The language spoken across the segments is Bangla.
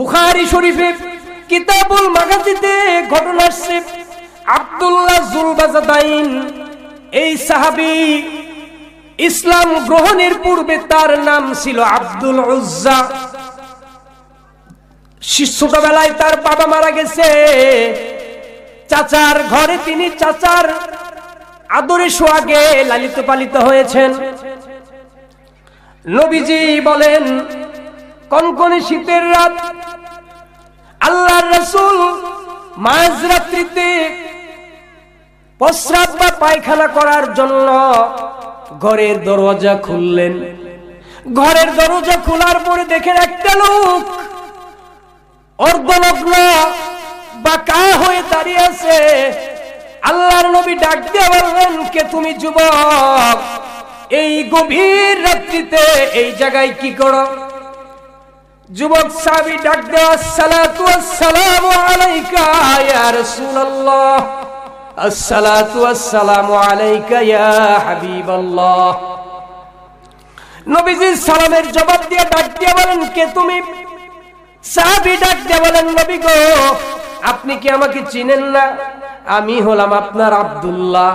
বুখারি শরীফে কিতাবুল মাগাজিতে ঘটনা আসছে আব্দুল্লাহ জুলবাজাদাইন এই সাহাবি ইসলাম গ্রহণের পূর্বে তার নাম ছিল আব্দুল উজ্জা ছোটবেলায় তার বাবা মারা গেছে চাচার ঘরে তিনি চাচার আদরে সোয়াগে লালিত পালিত হয়েছেন নবীজি বলেন কনকনে শীতের রাত আল্লাহ রসুল মাঝরাত্রিতে প্রস্রাব বা পায়খানা করার জন্য ঘরের দরজা খুললেন ঘরের দরজা খোলার পরে দেখেন একটা লোক অর্ধলগ্ন বা কা হয়ে দাঁড়িয়ে আছে আল্লাহর নবী ডাক দিয়ে বললেন কে তুমি যুবক এই গভীর রাত্রিতে এই জায়গায় কি করো যুবক সাহাবি ডাক দেওয়া সালাতু আসসালামু আলাইকা ইয়া রাসূলুল্লাহ আসসালাতু আসসালামু আলাইকা ইয়া হাবিবাল্লাহ নবীজি সালামের জবাব দিয়ে ডাক দিয়ে বলেন কে তুমি সাহাবি ডাক দিয়ে বলেন নবী গো আপনি কি আমাকে চিনেন না আমি হলাম আপনার আব্দুল্লাহ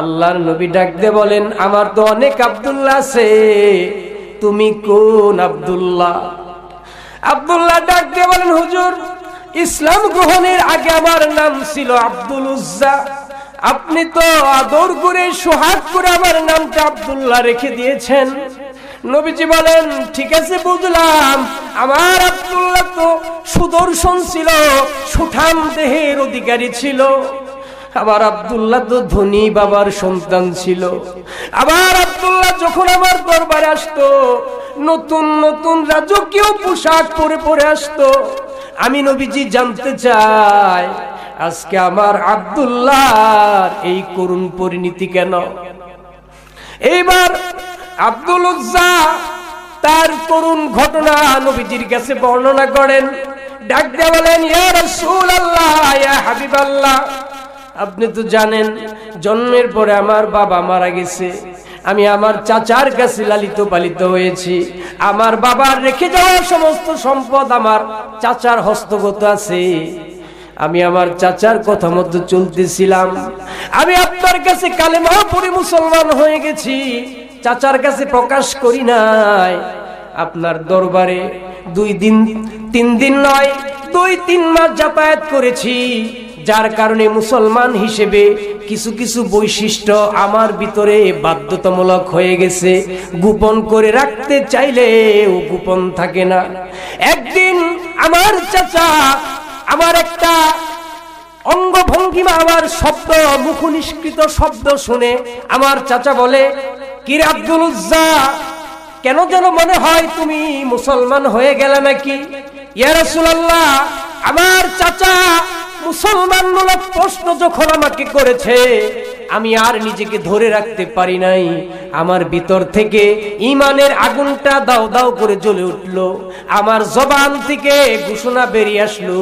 আল্লাহর নবী ডাক দিয়ে বলেন আমার তো অনেক আব্দুল্লাহ আছে তুমি কোন আব্দুল্লাহ আবদুল্লাহ ডাক দিয়ে বলেন হুজুর ইসলাম গ্রহণের আগে আমার নাম ছিল আব্দুল উজ্জা আপনি তো আদর করে সোহাগ করে আমার নামটা আবদুল্লাহ রেখে দিয়েছেন নবীজি বলেন ঠিক আছে বুঝলাম আমার আবদুল্লাহ তো সুদর্শন ছিল সুঠাম দেহের অধিকারী ছিল আমার আবদুল্লাহ তো ধনী বাবার সন্তান ছিল আমার আবদুল্লাহ যখন আমার দরবারে আসতো নতুন নতুন রাজকীয় পোশাক পরে পরে আসতো আমি নবীজি জানতে চাই আজকে আমার আব্দুল্লাহ এই করুণ পরিণতি কেন এইবার আব্দুল তার করুণ ঘটনা নবীজির কাছে বর্ণনা করেন ডাক দেয়া বলেন হাবিব আল্লাহ আপনি তো জানেন জন্মের পরে আমার বাবা মারা গেছে আমি আমার চাচার কাছে লালিত পালিত হয়েছি আমার বাবার রেখে যাওয়া সমস্ত সম্পদ আমার চাচার হস্তগত আছে আমি আমার চাচার কথা মতো চলতেছিলাম আমি আপনার কাছে কালে মহাপুরি মুসলমান হয়ে গেছি চাচার কাছে প্রকাশ করি নাই আপনার দরবারে দুই দিন তিন দিন নয় দুই তিন মাস যাতায়াত করেছি যার কারণে মুসলমান হিসেবে কিছু কিছু বৈশিষ্ট্য আমার ভিতরে বাধ্যতামূলক হয়ে গেছে গোপন করে রাখতে ও গোপন থাকে না একদিন আমার চাচা আমার একটা অঙ্গ ভঙ্গিমা আমার শব্দ মুখ নিষ্কৃত শব্দ শুনে আমার চাচা বলে কিরে আব্দুল উজ্জা কেন যেন মনে হয় তুমি মুসলমান হয়ে গেলে নাকি ইয়ারসুল্লাহ আমার চাচা মুসলমানরা প্রশ্ন যখন আমাকে করেছে আমি আর নিজেকে ধরে রাখতে পারি নাই আমার ভিতর থেকে ইমানের আগুনটা দাও দাও করে জ্বলে উঠল আমার জবান থেকে ঘোষণা বেরিয়ে আসলো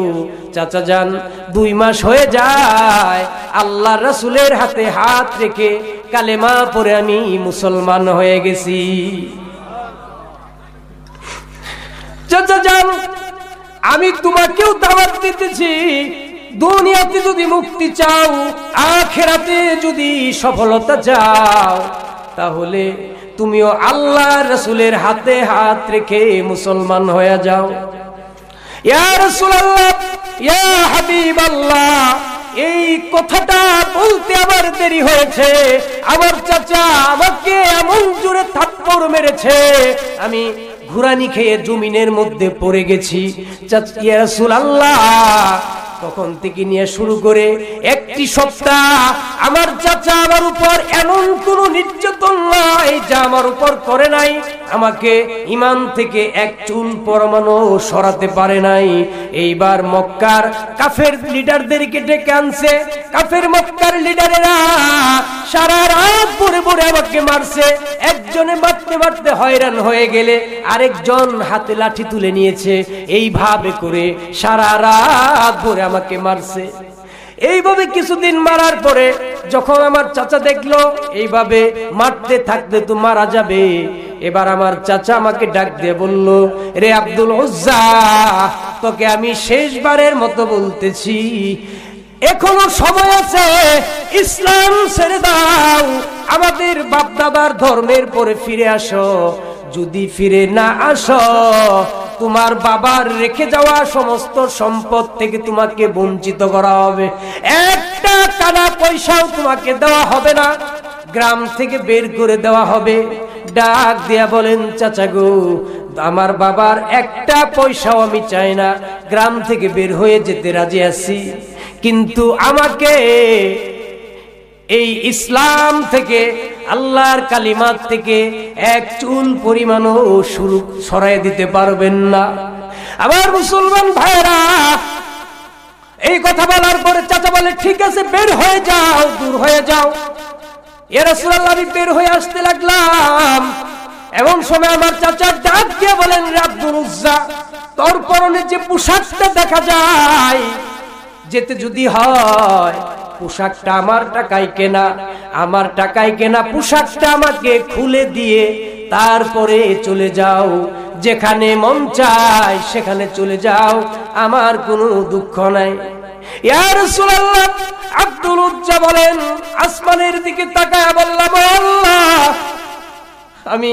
চাচা যান দুই মাস হয়ে যায় আল্লাহ রাসুলের হাতে হাত রেখে কালেমা পরে আমি মুসলমান হয়ে গেছি চাচা যান আমি তোমাকেও দাওয়াত দিতেছি দুনিয়াতে যদি মুক্তি চাও আখেরাতে যদি সফলতা চাও তাহলে তুমিও আল্লাহ রসুলের হাতে হাত রেখে মুসলমান হয়ে যাও এই কথাটা বলতে আবার দেরি হয়েছে আমার চাচা আমাকে এমন জোরে থাপ্পড় মেরেছে আমি ঘুরানি খেয়ে জমিনের মধ্যে পড়ে গেছি চাচিয়া রসুল আল্লাহ তখন থেকে নিয়ে শুরু করে একটি সপ্তাহ আমার চাচা আমার উপর এমন কোন নির্যাতন নাই যা আমার উপর করে নাই আমাকে ইমান থেকে এক চুল পরমাণু সরাতে পারে নাই এইবার মক্কার কাফের লিডারদেরকে ডেকে আনছে কাফের মক্কার লিডারেরা সারা রাত পরে পরে আমাকে মারছে একজনে মারতে মারতে হয়রান হয়ে গেলে আরেকজন হাতে লাঠি তুলে নিয়েছে এইভাবে করে সারা রাত পরে আমাকে মারছে এইভাবে কিছুদিন মারার পরে যখন আমার চাচা দেখলো এইভাবে মারতে থাকতে তো মারা যাবে এবার আমার চাচা আমাকে ডাক দিয়ে বলল রে আব্দুল ওজ্জা তোকে আমি শেষবারের মতো বলতেছি এখনো সময় আছে ইসলাম ছেড়ে দাও আমাদের বাপ দাদার ধর্মের পরে ফিরে আসো যদি ফিরে না আসো তোমার বাবার রেখে যাওয়া সমস্ত সম্পদ থেকে তোমাকে বঞ্চিত করা হবে একটা টানা পয়সাও তোমাকে দেওয়া হবে না গ্রাম থেকে বের করে দেওয়া হবে ডাক দিয়া বলেন চাচা গো আমার বাবার একটা পয়সাও আমি চাই না গ্রাম থেকে বের হয়ে যেতে রাজি আছি কিন্তু আমাকে এই ইসলাম থেকে আল্লাহর কালিমার থেকে এক চুল পরিমাণও শুরু সরাই দিতে পারবেন না আবার মুসলমান ভাইরা এই কথা বলার পরে চাচা বলে ঠিক আছে বের হয়ে যাও দূর হয়ে যাও আমি বের হয়ে আসতে লাগলাম এমন সময় আমার চাচা ডাক দিয়ে বলেন আব্দুল উজ্জা তোর পরনে যে পোশাকটা দেখা যায় যেতে যদি হয় পোশাকটা আমার টাকায় কেনা আমার টাকায় কেনা পোশাকটা আমাকে খুলে দিয়ে তারপরে চলে যাও যেখানে মন চায় সেখানে চলে যাও আমার কোনো দুঃখ নাই ইয়ার সুরাল্লাহ বলেন আসমানের দিকে তাকায় বললাম আল্লাহ আমি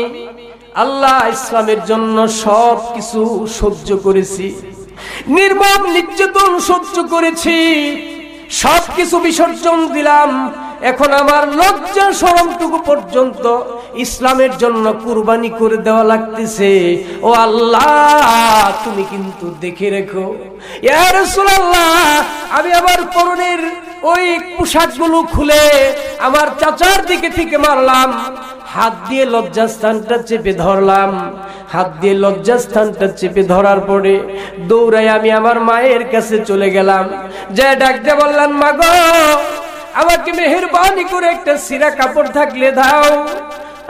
আল্লাহ ইসলামের জন্য সব কিছু সহ্য করেছি নির্মম নির্যাতন সহ্য করেছি সবকিছু বিসর্জন দিলাম এখন আমার লজ্জা সরমটুকু পর্যন্ত ইসলামের জন্য কুরবানি করে দেওয়া লাগতেছে ও আল্লাহ তুমি কিন্তু দেখে রেখো আমি আমার পরনের ওই পোশাকগুলো খুলে আমার চাচার দিকে থেকে মারলাম হাত দিয়ে লজ্জাস্থানটা চেপে ধরলাম হাত দিয়ে লজ্জাস্থানটা চেপে ধরার পরে দৌড়ায় আমি আমার মায়ের কাছে চলে গেলাম যে ডাকতে বললাম মাগ আমাকে মেহরবানি করে একটা সিরা কাপড় থাকলে দাও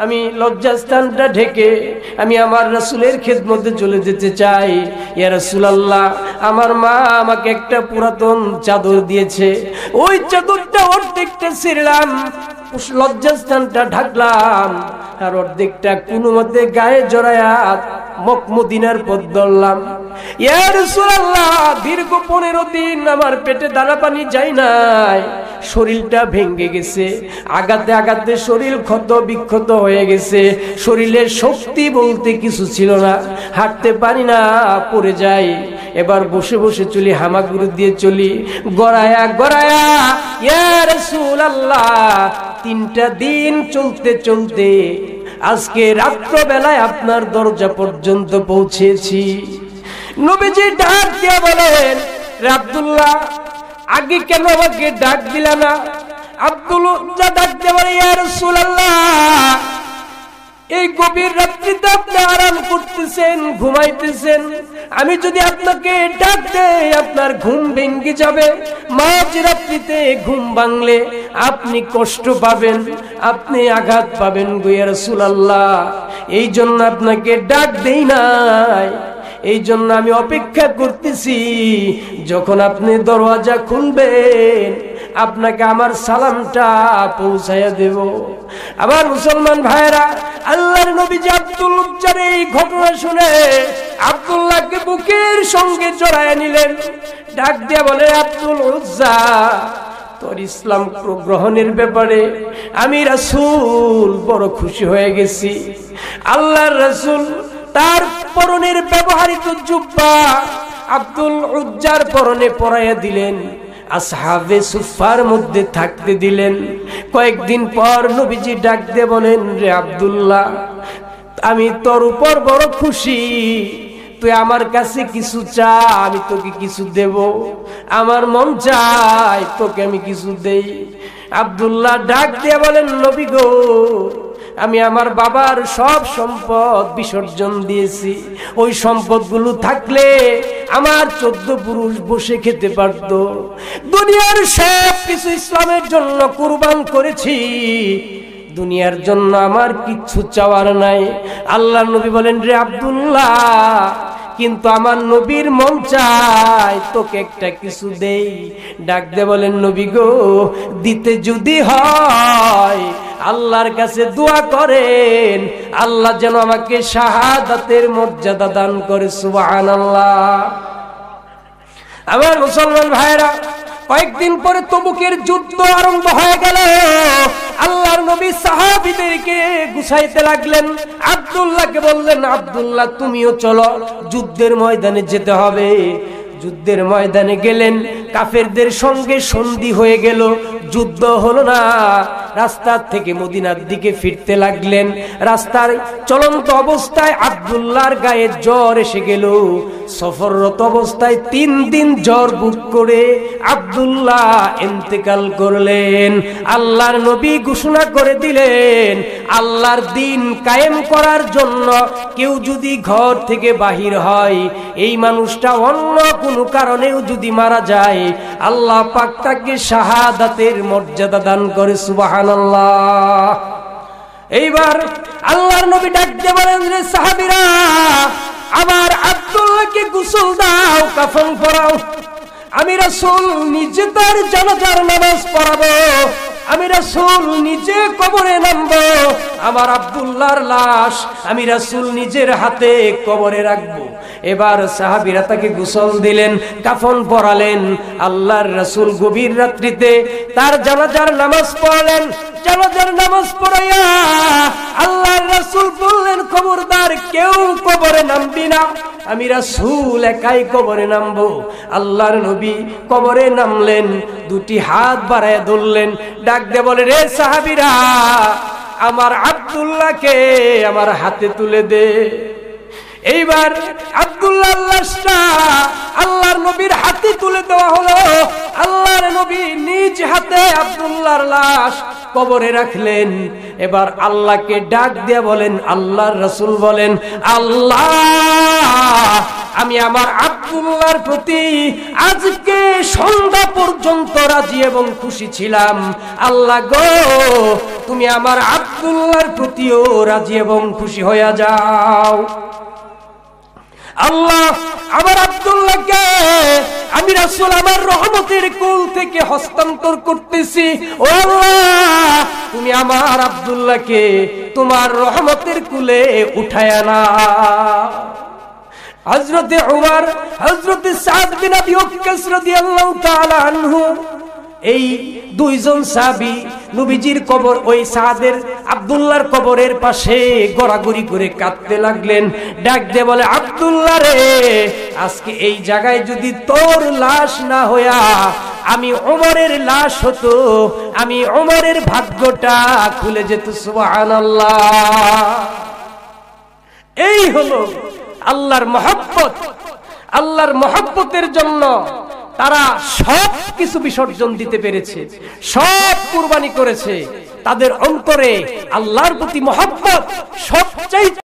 আমি লজ্জাস্থানটা ঢেকে আমি আমার খেত মধ্যে চলে যেতে চাই ইয়া আল্লাহ আমার মা আমাকে একটা পুরাতন চাদর দিয়েছে ওই চাদরটা অর্ধেকটা ছিড়লাম স্থানটা ঢাকলাম আর অর্ধেকটা কোনো মতে গায়ে মকমুদিনার পথ ধরলাম দীর্ঘ পনেরো দিন আমার পেটে দানা পানি যাই নাই শরীরটা ভেঙ্গে গেছে আগাতে আগাতে শরীর ক্ষত বিক্ষত হয়ে গেছে শরীরের শক্তি বলতে কিছু ছিল না হাঁটতে পারি না পড়ে যাই এবার বসে বসে চলি হামাগুরু দিয়ে চলি গড়ায়া গড়ায়া ইয়ার সুল আল্লাহ তিনটা দিন চলতে চলতে আজকে রাত্রবেলায় আপনার দরজা পর্যন্ত পৌঁছেছি নবীজি ডাক দিয়া বলেন আব্দুল্লাহ আগে কেন আমাকে ডাক দিলা না আব্দুল ডাক দেওয়ার ইয়ার এই গভীর রাত্রিতে আপনি আরাম করতেছেন ঘুমাইতেছেন আমি যদি আপনাকে ডাক দেয় আপনার ঘুম ভেঙ্গে যাবে মাঝ রাত্রিতে ঘুম ভাঙলে আপনি কষ্ট পাবেন আপনি আঘাত পাবেন গুয়ার সুলাল্লাহ এই জন্য আপনাকে ডাক দেই নাই এই জন্য আমি অপেক্ষা করতেছি যখন আপনি দরওয়াজা খুলবেন আপনাকে আমার সালামটা পৌঁছাইয়া দেব আবার মুসলমান ভাইরা আল্লাহর নবী যে আব্দুল উজ্জার এই ঘটনা শুনে আব্দুল্লাহকে বুকের সঙ্গে জড়াইয়া নিলেন ডাক দিয়া বলে আব্দুল উজ্জা কর ইসলাম গ্রহণের ব্যাপারে আমি রাসুল বড় খুশি হয়ে গেছি আল্লাহর রাসুল তার পরনের ব্যবহারিত জুব্বা আব্দুল উজ্জার পরনে পরাইয়া দিলেন আসহাবে সুফার মধ্যে থাকতে দিলেন কয়েকদিন পর নবীজি ডাকতে বলেন রে আবদুল্লাহ আমি তোর উপর বড় খুশি তুই আমার কাছে কিছু চা আমি তোকে কিছু দেব আমার মন চাই তোকে আমি কিছু দেই আবদুল্লাহ ডাক দিয়ে বলেন নবী গো আমি আমার বাবার সব সম্পদ বিসর্জন দিয়েছি ওই সম্পদগুলো থাকলে আমার চোদ্দ পুরুষ বসে খেতে পারত দুনিয়ার সব কিছু ইসলামের জন্য কুরবান করেছি দুনিয়ার জন্য আমার কিচ্ছু চাওয়ার নাই আল্লাহ নবী বলেন রে আবদুল্লাহ কিন্তু আমার নবীর মন চায় তোকে একটা কিছু দেই ডাক দে বলেন নবী গো দিতে যদি হয় আল্লাহর কাছে দোয়া করেন আল্লাহ যেন আমাকে শাহাদাতের মর্যাদা দান করে সুবাহ আল্লাহ আমার মুসলমান ভাইরা কয়েকদিন পরে তবুকের যুদ্ধ আরম্ভ হয়ে গেল আল্লাহর নবী সাহাবিদেরকে গুছাইতে লাগলেন আব্দুল্লাহকে বললেন আব্দুল্লাহ তুমিও চলো যুদ্ধের ময়দানে যেতে হবে যুদ্ধের ময়দানে গেলেন কাফেরদের সঙ্গে সন্ধি হয়ে গেল যুদ্ধ হলো না রাস্তার থেকে মদিনার দিকে ফিরতে লাগলেন রাস্তার চলন্ত অবস্থায় আবদুল্লার গায়ে জ্বর এসে গেল সফররত অবস্থায় তিন দিন জ্বর বুক করে আবদুল্লাহ ইন্তেকাল করলেন আল্লাহর নবী ঘোষণা করে দিলেন আল্লাহর দিন কায়েম করার জন্য কেউ যদি ঘর থেকে বাহির হয় এই মানুষটা অন্য কোনো কারণেও যদি মারা যায় আল্লাহ পাক তাকে শাহাদাতের মর্যাদা দান করে আল্লাহ এইবার আল্লাহর নবী ডাকতে পারেন রে সাহাবিরা আবার আব্দুল্লাহকে গোসল দাও কাফন পরাও আমি রাসূল নিজে তার জানাজার নামাজ পড়াবো আমি রাসূল নিজে কবরে নামবো আমার আবদুল্লাহর লাশ আমি রাসুল নিজের হাতে কবরে রাখবো এবার সাহাবিরা তাকে গোসল দিলেন কাফন পরালেন আল্লাহর রাসুল গভীর রাত্রিতে তার জানাজার নামাজ পড়ালেন জানাজার নামাজ পড়াইয়া আল্লাহর রাসুল বললেন খবরদার কেউ কবরে নামবি না আমি রাসুল একাই কবরে নামবো আল্লাহর নবী কবরে নামলেন দুটি হাত বাড়ায় ধরলেন ডাক দে বলে রে সাহাবিরা আমার আবদুল্লাহকে আমার হাতে তুলে দে এইবার আবদুল্লাহ আল্লাহর নবীর হাতে তুলে দেওয়া হলো আল্লাহর নবী নিজ হাতে আবদুল্লাহর লাশ কবরে রাখলেন এবার আল্লাহকে ডাক দিয়ে বলেন আল্লাহর রসুল বলেন আল্লাহ আমি আমার আবদুল্লার প্রতি আজকে সন্ধ্যা পর্যন্ত রাজি এবং খুশি ছিলাম আল্লাহ গো তুমি আমার আব্দুল্লাহর প্রতিও রাজি এবং খুশি হইয়া যাও আল্লাহ আমার আব্দুল্লাহকে আমি রাসুল আমার রহমতের কুল থেকে হস্তান্তর করতেছি ও আল্লাহ তুমি আমার আব্দুল্লাহকে তোমার রহমতের কুলে উঠায় না হজরতে ওমার হজরতে সাদ বিনা আবি ওয়াক্কাস রাদিয়াল্লাহু তাআলা আনহু এই দুইজন সাবি নবীজির কবর ওই সাহাদের আবদুল্লার কবরের পাশে গড়াগড়ি করে কাঁদতে লাগলেন ডাক দে বলে আবদুল্লা রে আজকে এই জায়গায় যদি তোর লাশ না হইয়া আমি ওমরের লাশ হতো আমি ওমরের ভাগ্যটা খুলে যেত সুবহানাল্লাহ এই হলো আল্লাহর মহব্বত আল্লাহর মহব্বতের জন্য তারা সব কিছু বিসর্জন দিতে পেরেছে সব কুরবানি করেছে তাদের অন্তরে আল্লাহর প্রতি মহাব্বত সবচেয়ে